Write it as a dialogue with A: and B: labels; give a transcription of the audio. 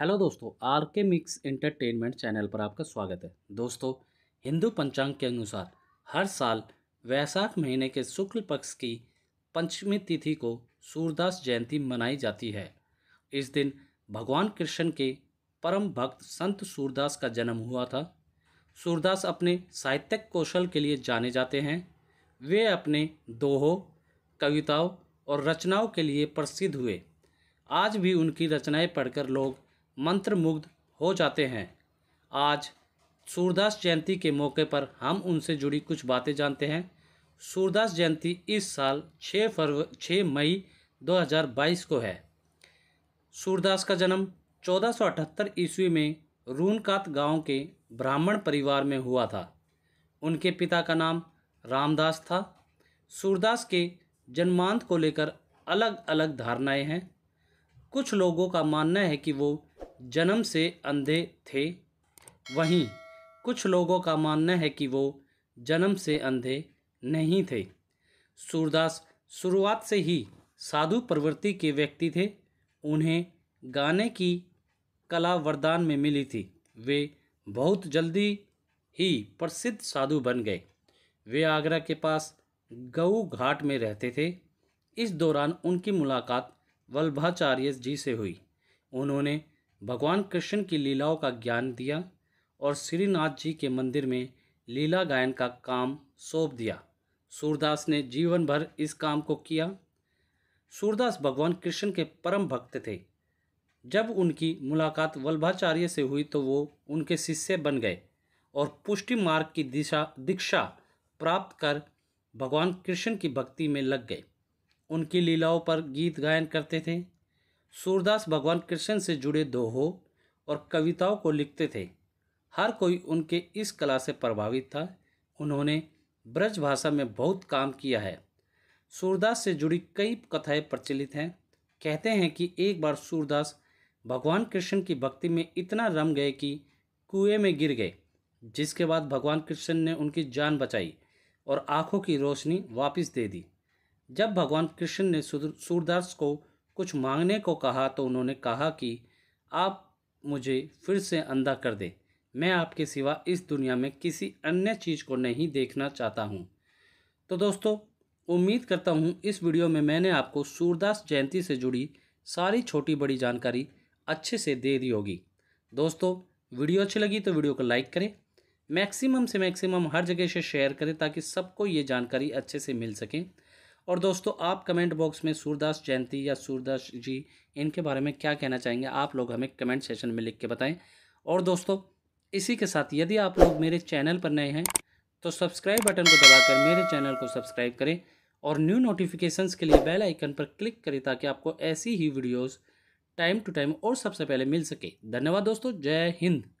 A: hello दोस्तों are के mix entertainment channel पर आपका स्वागत है दोस्तों हिंदू पंचांग के अनुसार हर साल वैशाख महीने के शुक्ल पक्ष की पंचमी तिथि को सूरदास जयंती मनाई जाती है इस दिन भगवान कृष्ण के परम भक्त संत सूरदास का जन्म हुआ था सूरदास अपने साहित्यिक कौशल के लिए जाने जाते हैं वे अपने दोहों कविताओं और रचनाओं के लिए प्रसिद्ध हुए आज भी उनकी रचनाएं पढ़कर लोग मंत्रमुग्ध हो जाते हैं आज सूरदास जयंती के मौके पर हम उनसे जुड़ी कुछ बातें जानते हैं सूरदास जयंती इस साल 6 फरवरी 6 मई 2022 को है सूरदास का जन्म 1478 ईस्वी में रूनकात गांव के ब्राह्मण परिवार में हुआ था उनके पिता का नाम रामदास था सूरदास के जन्मांत को लेकर अलग अलग धारणाएं हैं कुछ लोगों का मानना है कि वो जन्म से अंधे थे वहीं कुछ लोगों का मानना है कि वो जन्म से अंधे नहीं थे सूरदास शुरुआत से ही साधु प्रवृत्ति के व्यक्ति थे उन्हें गाने की कला वरदान में मिली थी वे बहुत जल्दी ही प्रसिद्ध साधु बन गए वे आगरा के पास गऊ घाट में रहते थे इस दौरान उनकी मुलाकात वल्भाचार्य जी से हुई उन्होंने भगवान कृष्ण की लीलाओं का ज्ञान दिया और श्रीनाथ जी के मंदिर में लीला गायन का काम सौंप दिया सूरदास ने जीवन भर इस काम को किया सूरदास भगवान कृष्ण के परम भक्त थे जब उनकी मुलाकात वल्भाचार्य से हुई तो वो उनके शिष्य बन गए और पुष्टि मार्ग की दिशा दीक्षा प्राप्त कर भगवान कृष्ण की भक्ति में लग गए उनकी लीलाओं पर गीत गायन करते थे सूरदास भगवान कृष्ण से जुड़े दोहो और कविताओं को लिखते थे हर कोई उनके इस कला से प्रभावित था उन्होंने ब्रज भाषा में बहुत काम किया है सूरदास से जुड़ी कई कथाएं प्रचलित हैं कहते हैं कि एक बार सूरदास भगवान कृष्ण की भक्ति में इतना रम गए कि कुएं में गिर गए जिसके बाद भगवान कृष्ण ने उनकी जान बचाई और आँखों की रोशनी वापस दे दी जब भगवान कृष्ण ने सूरदास को कुछ मांगने को कहा तो उन्होंने कहा कि आप मुझे फिर से अंधा कर दें मैं आपके सिवा इस दुनिया में किसी अन्य चीज़ को नहीं देखना चाहता हूँ तो दोस्तों उम्मीद करता हूँ इस वीडियो में मैंने आपको सूरदास जयंती से जुड़ी सारी छोटी बड़ी जानकारी अच्छे से दे दी होगी दोस्तों वीडियो अच्छी लगी तो वीडियो को लाइक करें मैक्सिमम से मैक्सिमम हर जगह से शेयर करें ताकि सबको ये जानकारी अच्छे से मिल सकें और दोस्तों आप कमेंट बॉक्स में सूरदास जयंती या सूरदास जी इनके बारे में क्या कहना चाहेंगे आप लोग हमें कमेंट सेशन में लिख के बताएं और दोस्तों इसी के साथ यदि आप लोग मेरे चैनल पर नए हैं तो सब्सक्राइब बटन को दबाकर मेरे चैनल को सब्सक्राइब करें और न्यू नोटिफिकेशन के लिए बेल आइकन पर क्लिक करें ताकि आपको ऐसी ही वीडियोज़ टाइम टू टाइम और सबसे पहले मिल सके धन्यवाद दोस्तों जय हिंद